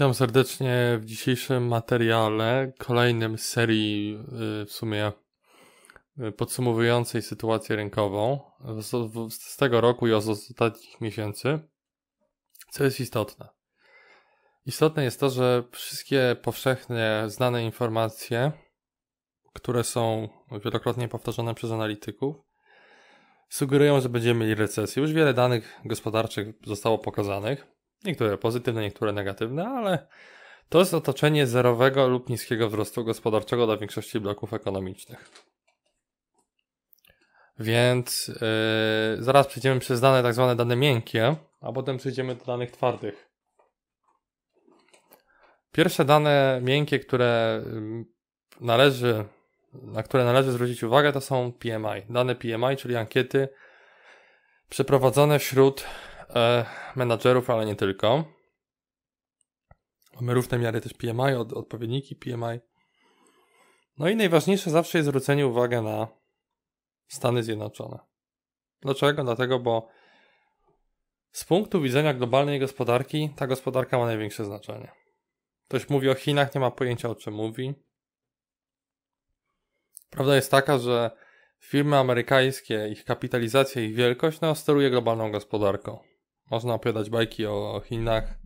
Witam serdecznie w dzisiejszym materiale, kolejnym z serii y, w sumie y, podsumowującej sytuację rynkową z tego roku i z ostatnich miesięcy. Co jest istotne? Istotne jest to, że wszystkie powszechnie znane informacje, które są wielokrotnie powtarzane przez analityków, sugerują, że będziemy mieli recesję. Już wiele danych gospodarczych zostało pokazanych Niektóre pozytywne, niektóre negatywne, ale to jest otoczenie zerowego lub niskiego wzrostu gospodarczego dla większości bloków ekonomicznych. Więc yy, zaraz przejdziemy przez dane tak zwane dane miękkie, a potem przejdziemy do danych twardych. Pierwsze dane miękkie, które yy, należy, na które należy zwrócić uwagę, to są PMI. Dane PMI, czyli ankiety przeprowadzone wśród e, menadżerów, ale nie tylko. Mamy różne miary też PMI, od, odpowiedniki PMI. No i najważniejsze zawsze jest zwrócenie uwagi na Stany Zjednoczone. Dlaczego? Dlatego, bo z punktu widzenia globalnej gospodarki ta gospodarka ma największe znaczenie. Ktoś mówi o Chinach, nie ma pojęcia o czym mówi. Prawda jest taka, że firmy amerykańskie, ich kapitalizacja, ich wielkość no, steruje globalną gospodarką. Można opowiadać bajki o, Chinach,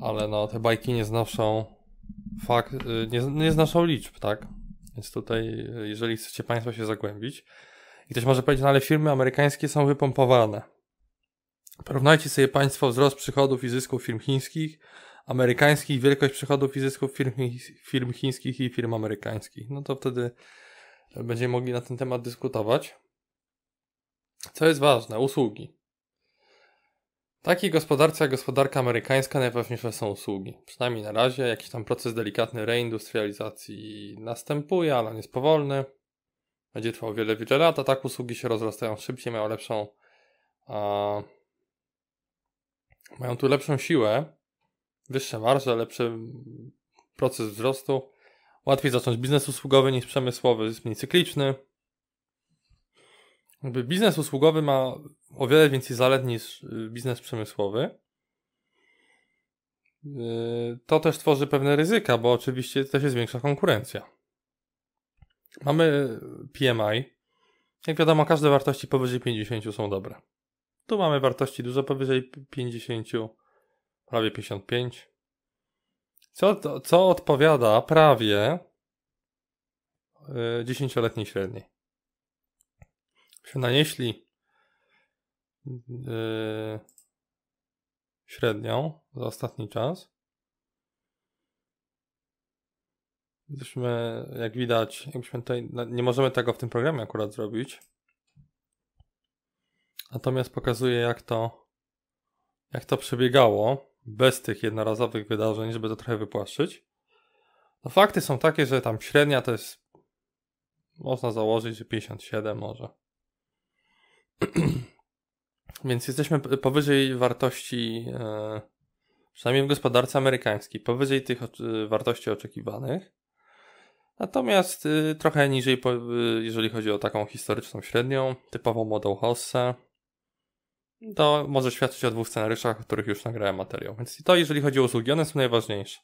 ale no, te bajki nie znoszą fakt, y, nie, nie znoszą liczb, tak? Więc tutaj, y, jeżeli chcecie Państwo się zagłębić, i ktoś może powiedzieć, no ale firmy amerykańskie są wypompowane. Porównajcie sobie Państwo wzrost przychodów i zysków firm chińskich, amerykańskich, wielkość przychodów i zysków firm, firm chińskich i firm amerykańskich. No to wtedy będziemy mogli na ten temat dyskutować. Co jest ważne, usługi. Takiej gospodarce jak gospodarka amerykańska najważniejsze są usługi. Przynajmniej na razie jakiś tam proces delikatny reindustrializacji następuje, ale on jest powolny. Będzie trwał wiele, wiele lat, a tak usługi się rozrastają szybciej, mają lepszą a, mają tu lepszą siłę, wyższe marże, lepszy proces wzrostu. Łatwiej zacząć biznes usługowy niż przemysłowy, jest mniej cykliczny. Jakby biznes usługowy ma o wiele więcej zalet niż y, biznes przemysłowy. Y, to też tworzy pewne ryzyka, bo oczywiście też jest większa konkurencja. Mamy PMI. Jak wiadomo, każde wartości powyżej 50 są dobre. Tu mamy wartości dużo powyżej 50, prawie 55. Co, co odpowiada prawie y, dziesięcioletniej średniej się nanieśli yy, średnią za ostatni czas. Jesteśmy, jak widać, jakbyśmy tutaj, no, nie możemy tego w tym programie akurat zrobić. Natomiast pokazuję, jak to, jak to przebiegało bez tych jednorazowych wydarzeń, żeby to trochę wypłaszczyć. No fakty są takie, że tam średnia to jest, można założyć, że 57 może. Więc jesteśmy powyżej wartości, e, przynajmniej w gospodarce amerykańskiej, powyżej tych e, wartości oczekiwanych. Natomiast y, trochę niżej, y, jeżeli chodzi o taką historyczną średnią, typową Model Hossę, to może świadczyć o dwóch scenariuszach, o których już nagrałem materiał. Więc to, jeżeli chodzi o usługi, one są najważniejsze.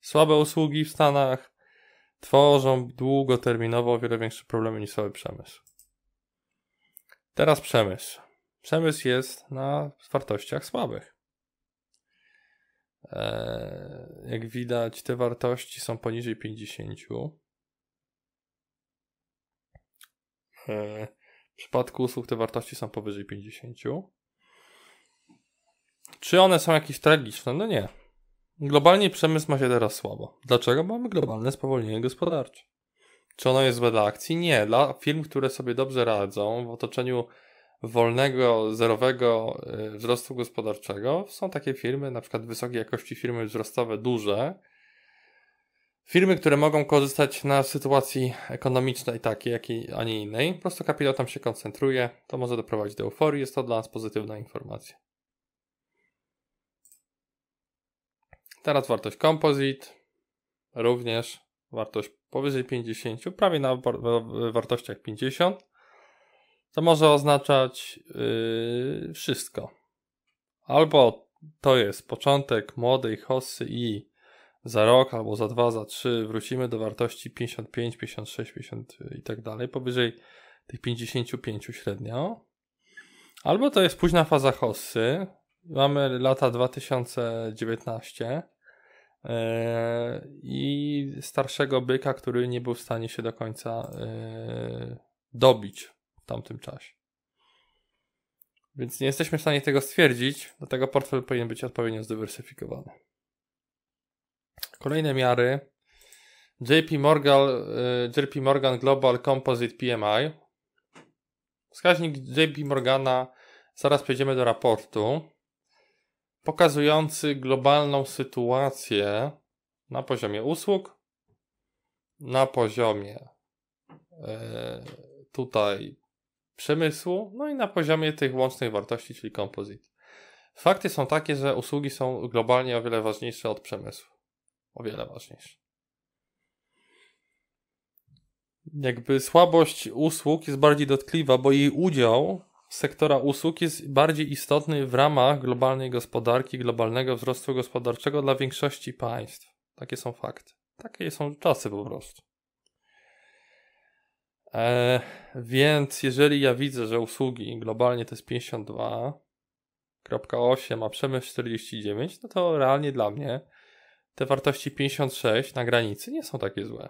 Słabe usługi w Stanach tworzą długoterminowo o wiele większe problemy niż słaby przemysł. Teraz przemysł. Przemysł jest na wartościach słabych. E, jak widać, te wartości są poniżej 50. E, w przypadku usług te wartości są powyżej 50. Czy one są jakieś tragiczne? No nie. Globalnie przemysł ma się teraz słabo. Dlaczego mamy globalne spowolnienie gospodarcze? Czy ono jest złe dla akcji? Nie. Dla firm, które sobie dobrze radzą w otoczeniu wolnego, zerowego y, wzrostu gospodarczego, są takie firmy, na przykład wysokiej jakości firmy wzrostowe, duże. Firmy, które mogą korzystać na sytuacji ekonomicznej takiej, jakiej, a nie innej. Po prostu kapitał tam się koncentruje, to może doprowadzić do euforii, jest to dla nas pozytywna informacja. Teraz wartość composite również wartość powyżej 50, prawie na wartościach 50, to może oznaczać yy, wszystko. Albo to jest początek młodej hossy i za rok, albo za dwa, za trzy wrócimy do wartości 55, 56, 50 i tak dalej, powyżej tych 55 średnio. Albo to jest późna faza hossy, mamy lata 2019, E, i starszego byka, który nie był w stanie się do końca e, dobić w tamtym czasie. Więc nie jesteśmy w stanie tego stwierdzić, dlatego portfel powinien być odpowiednio zdywersyfikowany. Kolejne miary. JP Morgan, e, JP Morgan Global Composite PMI. Wskaźnik JP Morgana, zaraz przejdziemy do raportu pokazujący globalną sytuację na poziomie usług, na poziomie e, tutaj przemysłu, no i na poziomie tych łącznych wartości, czyli kompozyt. Fakty są takie, że usługi są globalnie o wiele ważniejsze od przemysłu. O wiele ważniejsze. Jakby słabość usług jest bardziej dotkliwa, bo jej udział sektora usług jest bardziej istotny w ramach globalnej gospodarki, globalnego wzrostu gospodarczego dla większości państw. Takie są fakty. Takie są czasy po prostu. E, więc jeżeli ja widzę, że usługi globalnie to jest 52.8, a przemysł 49, no to realnie dla mnie te wartości 56 na granicy nie są takie złe.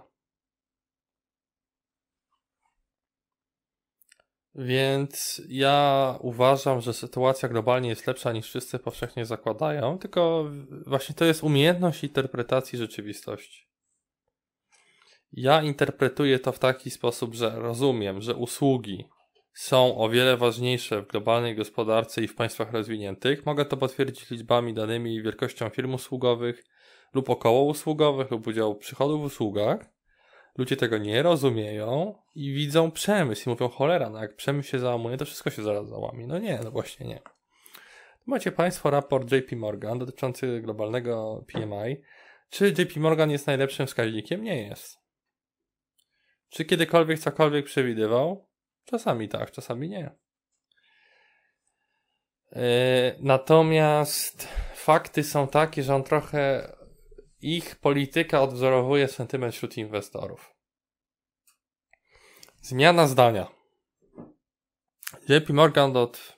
Więc ja uważam, że sytuacja globalnie jest lepsza niż wszyscy powszechnie zakładają, tylko właśnie to jest umiejętność interpretacji rzeczywistości. Ja interpretuję to w taki sposób, że rozumiem, że usługi są o wiele ważniejsze w globalnej gospodarce i w państwach rozwiniętych. Mogę to potwierdzić liczbami, danymi i wielkością firm usługowych lub około usługowych lub udziału przychodów w usługach. Ludzie tego nie rozumieją i widzą przemysł i mówią cholera, no jak przemysł się załamuje, to wszystko się zaraz załami. No nie, no właśnie nie. Macie Państwo raport JP Morgan dotyczący globalnego PMI. Czy JP Morgan jest najlepszym wskaźnikiem? Nie jest. Czy kiedykolwiek cokolwiek przewidywał? Czasami tak, czasami nie. Yy, natomiast fakty są takie, że on trochę ich polityka odwzorowuje sentyment wśród inwestorów. Zmiana zdania. JP Morgan od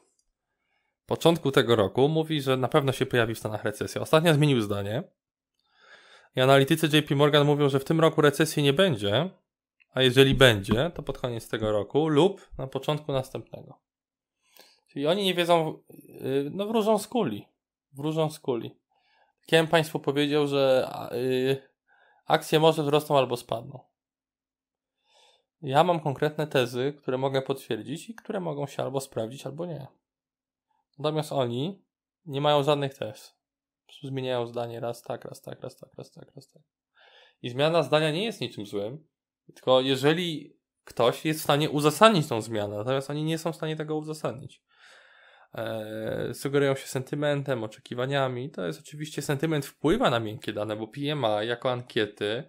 początku tego roku mówi, że na pewno się pojawi w Stanach recesja. Ostatnio zmienił zdanie. I analitycy JP Morgan mówią, że w tym roku recesji nie będzie, a jeżeli będzie, to pod koniec tego roku lub na początku następnego. Czyli oni nie wiedzą, y, no wróżą z kuli. Wróżą z kuli. Kiem Państwu powiedział, że y, akcje może wzrosną albo spadną. Ja mam konkretne tezy, które mogę potwierdzić i które mogą się albo sprawdzić, albo nie. Natomiast oni nie mają żadnych tez. Zmieniają zdanie raz tak, raz tak, raz tak, raz tak, raz tak. I zmiana zdania nie jest niczym złym, tylko jeżeli ktoś jest w stanie uzasadnić tą zmianę, natomiast oni nie są w stanie tego uzasadnić e, sugerują się sentymentem, oczekiwaniami. To jest oczywiście sentyment wpływa na miękkie dane, bo PMI jako ankiety,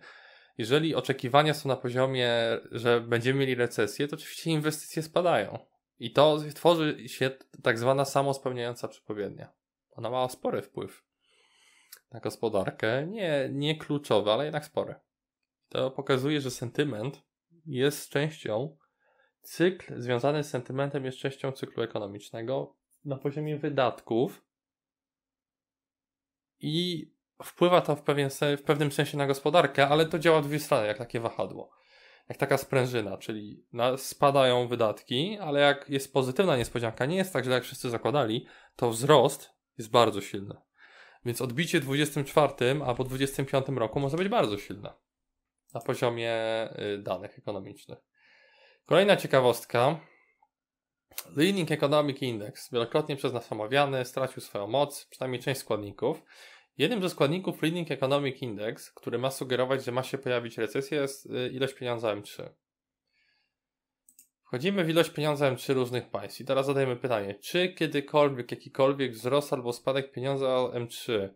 jeżeli oczekiwania są na poziomie, że będziemy mieli recesję, to oczywiście inwestycje spadają. I to tworzy się tak zwana samospełniająca przepowiednia. Ona ma spory wpływ na gospodarkę. Nie, nie kluczowy, ale jednak spory. To pokazuje, że sentyment jest częścią, cykl związany z sentymentem jest częścią cyklu ekonomicznego na poziomie wydatków i wpływa to w, pewien, w pewnym sensie na gospodarkę, ale to działa w dwie strony, jak takie wahadło. Jak taka sprężyna, czyli spadają wydatki, ale jak jest pozytywna niespodzianka, nie jest tak, że jak wszyscy zakładali, to wzrost jest bardzo silny. Więc odbicie w 2024 a po 2025 roku może być bardzo silne na poziomie y, danych ekonomicznych. Kolejna ciekawostka Leading Economic Index, wielokrotnie przez nas omawiany, stracił swoją moc, przynajmniej część składników. Jednym ze składników Leading Economic Index, który ma sugerować, że ma się pojawić recesja, jest y, ilość pieniądza M3. Wchodzimy w ilość pieniądza M3 różnych państw i teraz zadajemy pytanie, czy kiedykolwiek jakikolwiek wzrost albo spadek pieniądza M3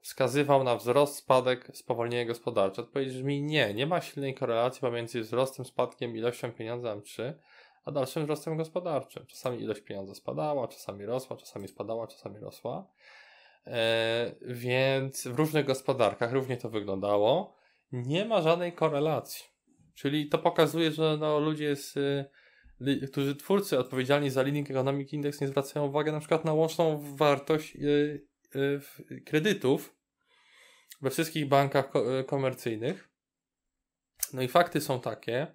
wskazywał na wzrost, spadek, spowolnienie gospodarcze? Odpowiedź brzmi nie, nie ma silnej korelacji pomiędzy wzrostem, spadkiem, ilością pieniądza M3, a dalszym wzrostem gospodarczym. Czasami ilość pieniądza spadała, czasami rosła, czasami spadała, czasami rosła. E, więc w różnych gospodarkach równie to wyglądało. Nie ma żadnej korelacji. Czyli to pokazuje, że no, ludzie, z, y, którzy twórcy odpowiedzialni za Leading Economic Index nie zwracają uwagi na przykład na łączną wartość y, y, kredytów we wszystkich bankach komercyjnych. No i fakty są takie,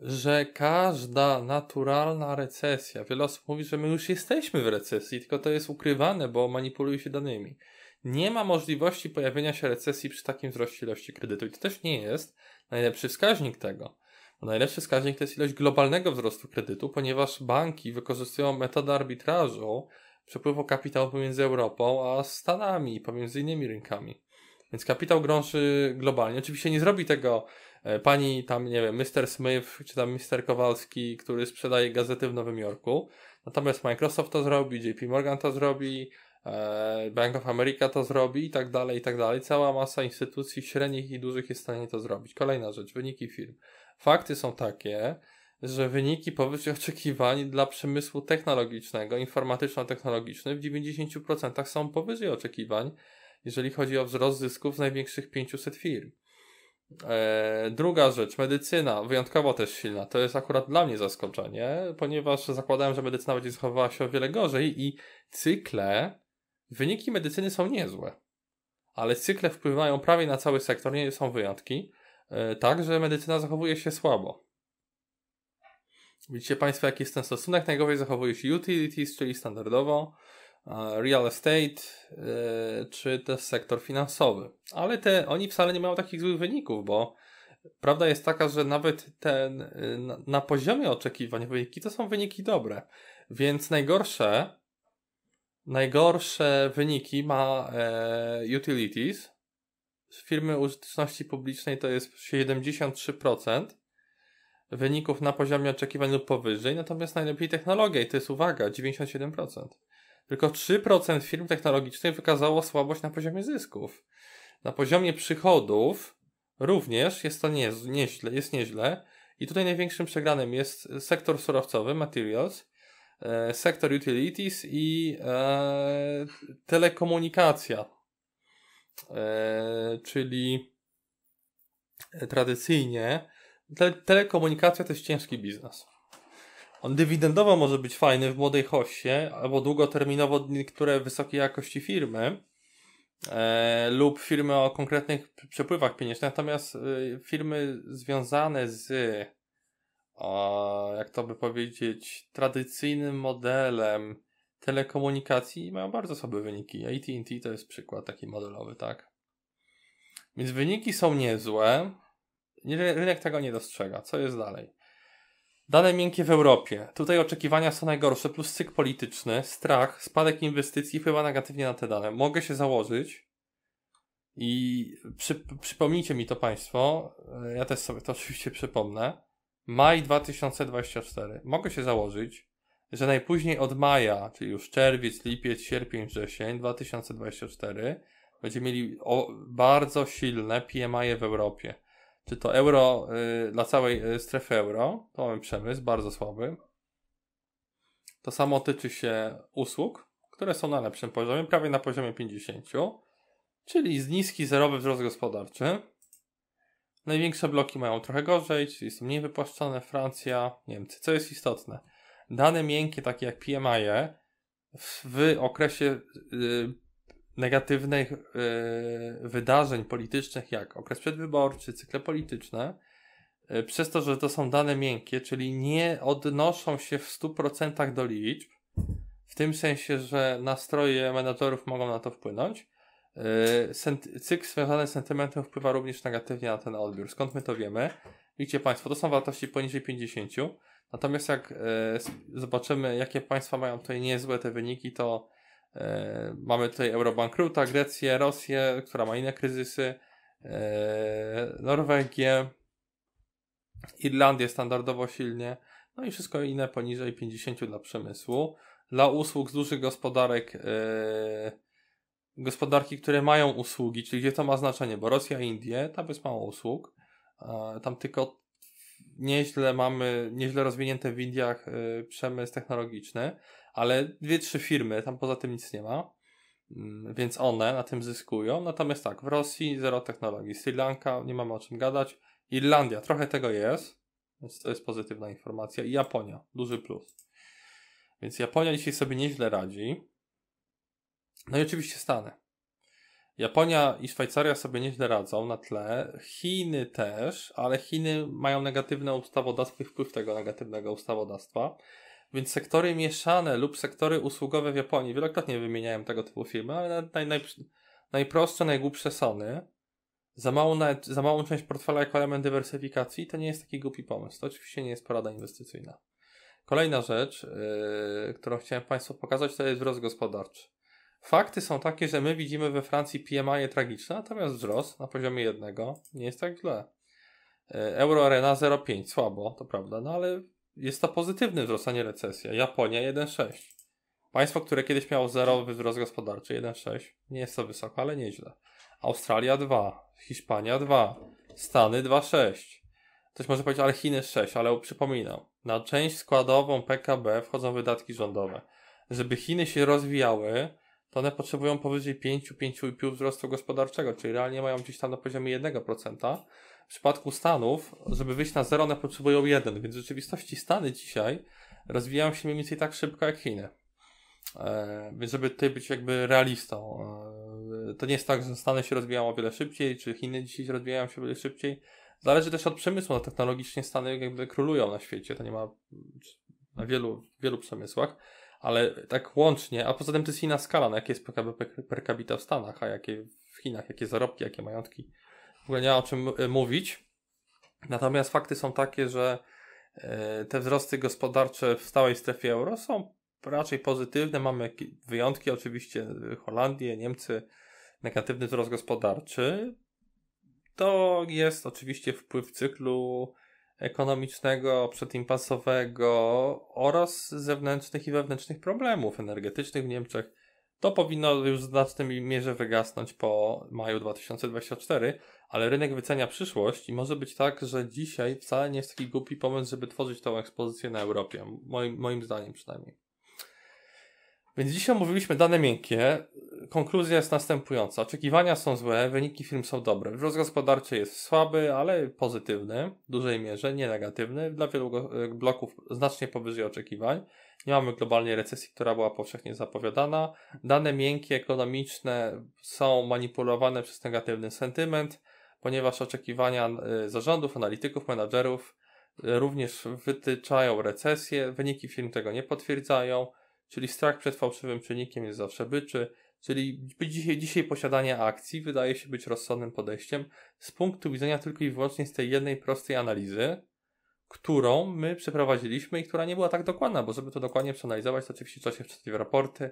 że każda naturalna recesja, wiele osób mówi, że my już jesteśmy w recesji, tylko to jest ukrywane, bo manipuluje się danymi. Nie ma możliwości pojawienia się recesji przy takim wzroście ilości kredytu i to też nie jest najlepszy wskaźnik tego. Bo najlepszy wskaźnik to jest ilość globalnego wzrostu kredytu, ponieważ banki wykorzystują metodę arbitrażu przepływu kapitału pomiędzy Europą a Stanami, pomiędzy innymi rynkami. Więc kapitał grąży globalnie. Oczywiście nie zrobi tego E, pani tam, nie wiem, Mr. Smith czy tam Mr. Kowalski, który sprzedaje gazety w Nowym Jorku. Natomiast Microsoft to zrobi, JP Morgan to zrobi, e, Bank of America to zrobi i tak dalej, i tak dalej. Cała masa instytucji średnich i dużych jest w stanie to zrobić. Kolejna rzecz, wyniki firm. Fakty są takie, że wyniki powyżej oczekiwań dla przemysłu technologicznego, informatyczno technologicznego w 90% są powyżej oczekiwań, jeżeli chodzi o wzrost zysków największych 500 firm. E, druga rzecz, medycyna, wyjątkowo też silna. To jest akurat dla mnie zaskoczenie, ponieważ zakładałem, że medycyna będzie zachowywała się o wiele gorzej i cykle, wyniki medycyny są niezłe, ale cykle wpływają prawie na cały sektor, nie są wyjątki, e, także tak, że medycyna zachowuje się słabo. Widzicie Państwo, jaki jest ten stosunek? Najgorzej zachowuje się utilities, czyli standardowo. E, real estate e, czy też sektor finansowy. Ale te, oni wcale nie mają takich złych wyników, bo prawda jest taka, że nawet ten, y, na, poziomie oczekiwań wyniki to są wyniki dobre. Więc najgorsze, najgorsze wyniki ma e, utilities. Z firmy użyteczności publicznej to jest 73% wyników na poziomie oczekiwań lub powyżej, natomiast najlepiej technologia i to jest uwaga 97%. Tylko 3% firm technologicznych wykazało słabość na poziomie zysków. Na poziomie przychodów również jest to nie, nieźle, jest nieźle. I tutaj największym przegranym jest sektor surowcowy, materials, e, sektor utilities i e, telekomunikacja, e, czyli e, tradycyjnie te, telekomunikacja to jest ciężki biznes. On dywidendowo może być fajny w młodej hoście albo długoterminowo niektóre wysokiej jakości firmy e, lub firmy o konkretnych przepływach pieniężnych, natomiast e, firmy związane z jak to by powiedzieć, tradycyjnym modelem telekomunikacji mają bardzo słabe wyniki. ATT to jest przykład taki modelowy, tak? Więc wyniki są niezłe. Rynek tego nie dostrzega. Co jest dalej? Dane miękkie w Europie. Tutaj oczekiwania są najgorsze, plus cyk polityczny, strach, spadek inwestycji wpływa negatywnie na te dane. Mogę się założyć i przy, przypomnijcie mi to Państwo, e, ja też sobie to oczywiście przypomnę. Maj 2024. Mogę się założyć, że najpóźniej od maja, czyli już czerwiec, lipiec, sierpień, wrzesień 2024, będziemy mieli bardzo silne PMI maje w Europie czy to euro y, dla całej y, strefy euro, to mamy przemysł bardzo słaby. To samo tyczy się usług, które są na lepszym poziomie, prawie na poziomie 50, czyli z niski zerowy wzrost gospodarczy. Największe bloki mają trochę gorzej, czyli są mniej wypłaszczone, Francja, Niemcy. Co jest istotne? Dane miękkie, takie jak PMI, e, w okresie y, negatywnych y, wydarzeń politycznych, jak okres przedwyborczy, cykle polityczne, y, przez to, że to są dane miękkie, czyli nie odnoszą się w 100% do liczb, w tym sensie, że nastroje menadżerów mogą na to wpłynąć. Y, cykl związany z sentymentem wpływa również negatywnie na ten odbiór. Skąd my to wiemy? Widzicie Państwo, to są wartości poniżej 50. Natomiast jak zobaczymy, jakie państwa mają tutaj niezłe te wyniki, to E, mamy tutaj eurobankruta, Grecję, Rosję, która ma inne kryzysy, e, Norwegię, Irlandię standardowo silnie, no i wszystko inne poniżej 50 dla przemysłu. Dla usług z dużych gospodarek, e, gospodarki, które mają usługi, czyli gdzie to ma znaczenie, bo Rosja Indie, tam jest mało usług, tam tylko nieźle mamy, nieźle rozwinięte w Indiach przemysł technologiczny, ale dwie, trzy firmy, tam poza tym nic nie ma, mm, więc one na tym zyskują. Natomiast tak, w Rosji zero technologii, Sri Lanka, nie mamy o czym gadać, Irlandia, trochę tego jest, więc to jest pozytywna informacja, i Japonia, duży plus. Więc Japonia dzisiaj sobie nieźle radzi. No i oczywiście Stany. Japonia i Szwajcaria sobie nieźle radzą na tle. Chiny też, ale Chiny mają negatywne ustawodawstwo i wpływ tego negatywnego ustawodawstwa. Więc sektory mieszane lub sektory usługowe w Japonii, wielokrotnie wymieniałem tego typu firmy, ale naj, naj, najprostsze, najgłupsze Sony, za małą, za małą część portfela jako element dywersyfikacji, to nie jest taki głupi pomysł. To oczywiście nie jest porada inwestycyjna. Kolejna rzecz, yy, którą chciałem Państwu pokazać, to jest wzrost gospodarczy. Fakty są takie, że my widzimy we Francji PMI tragiczne, natomiast wzrost na poziomie jednego nie jest tak źle. Yy, Euro Arena 0,5, słabo, to prawda, no ale jest to pozytywny wzrost, a nie recesja. Japonia 1,6. Państwo, które kiedyś miało zerowy wzrost gospodarczy, 1,6. Nie jest to wysoko, ale nieźle. Australia 2, Hiszpania 2, Stany 2,6. Ktoś może powiedzieć, ale Chiny 6, ale przypominam, na część składową PKB wchodzą wydatki rządowe. Żeby Chiny się rozwijały, to one potrzebują powyżej 5-5,5 wzrostu gospodarczego, czyli realnie mają gdzieś tam na poziomie 1%, w przypadku Stanów, żeby wyjść na zero, one potrzebują jeden, więc w rzeczywistości Stany dzisiaj rozwijają się mniej więcej tak szybko jak Chiny. E, więc żeby tutaj być jakby realistą, e, to nie jest tak, że Stany się rozwijają o wiele szybciej, czy Chiny dzisiaj rozwijają się o wiele szybciej. Zależy też od przemysłu, no technologicznie Stany jakby królują na świecie, to nie ma na wielu, wielu przemysłach, ale tak łącznie, a poza tym to jest inna skala, na no jakie jest PKB per capita w Stanach, a jakie w Chinach, jakie zarobki, jakie majątki w ogóle nie ma o czym e, mówić. Natomiast fakty są takie, że e, te wzrosty gospodarcze w stałej strefie euro są raczej pozytywne. Mamy wyjątki, oczywiście Holandię, Niemcy, negatywny wzrost gospodarczy. To jest oczywiście wpływ cyklu ekonomicznego, przedimpasowego oraz zewnętrznych i wewnętrznych problemów energetycznych w Niemczech to powinno już w znacznej mierze wygasnąć po maju 2024, ale rynek wycenia przyszłość i może być tak, że dzisiaj wcale nie jest taki głupi pomysł, żeby tworzyć tą ekspozycję na Europie. Moim, moim zdaniem przynajmniej. Więc dzisiaj omówiliśmy dane miękkie. Konkluzja jest następująca. Oczekiwania są złe, wyniki firm są dobre. Wzrost gospodarczy jest słaby, ale pozytywny w dużej mierze, nie negatywny. Dla wielu bloków znacznie powyżej oczekiwań. Nie mamy globalnej recesji, która była powszechnie zapowiadana. Dane miękkie, ekonomiczne są manipulowane przez negatywny sentyment, ponieważ oczekiwania e, zarządów, analityków, menadżerów e, również wytyczają recesję. Wyniki firm tego nie potwierdzają, czyli strach przed fałszywym czynnikiem jest zawsze byczy. Czyli dzisiaj, dzisiaj posiadanie akcji wydaje się być rozsądnym podejściem z punktu widzenia tylko i wyłącznie z tej jednej prostej analizy, którą my przeprowadziliśmy i która nie była tak dokładna, bo żeby to dokładnie przeanalizować, to oczywiście trzeba się wczytać w raporty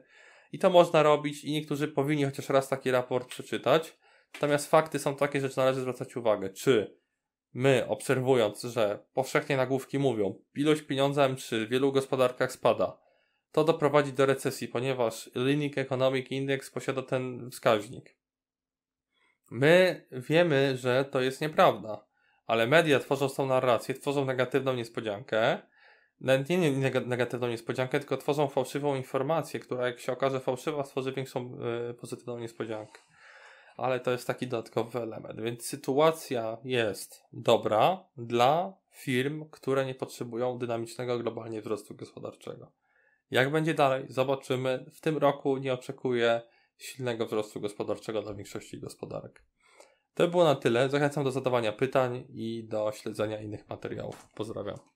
i to można robić i niektórzy powinni chociaż raz taki raport przeczytać. Natomiast fakty są takie, że należy zwracać uwagę, czy my obserwując, że powszechnie nagłówki mówią, ilość pieniądza M3 w wielu gospodarkach spada, to doprowadzi do recesji, ponieważ Leading Economic Index posiada ten wskaźnik. My wiemy, że to jest nieprawda ale media tworzą tą narrację, tworzą negatywną niespodziankę, nawet nie negatywną niespodziankę, tylko tworzą fałszywą informację, która jak się okaże fałszywa, stworzy większą y, pozytywną niespodziankę. Ale to jest taki dodatkowy element. Więc sytuacja jest dobra dla firm, które nie potrzebują dynamicznego globalnie wzrostu gospodarczego. Jak będzie dalej, zobaczymy. W tym roku nie oczekuję silnego wzrostu gospodarczego dla większości gospodarek. To było na tyle. Zachęcam do zadawania pytań i do śledzenia innych materiałów. Pozdrawiam.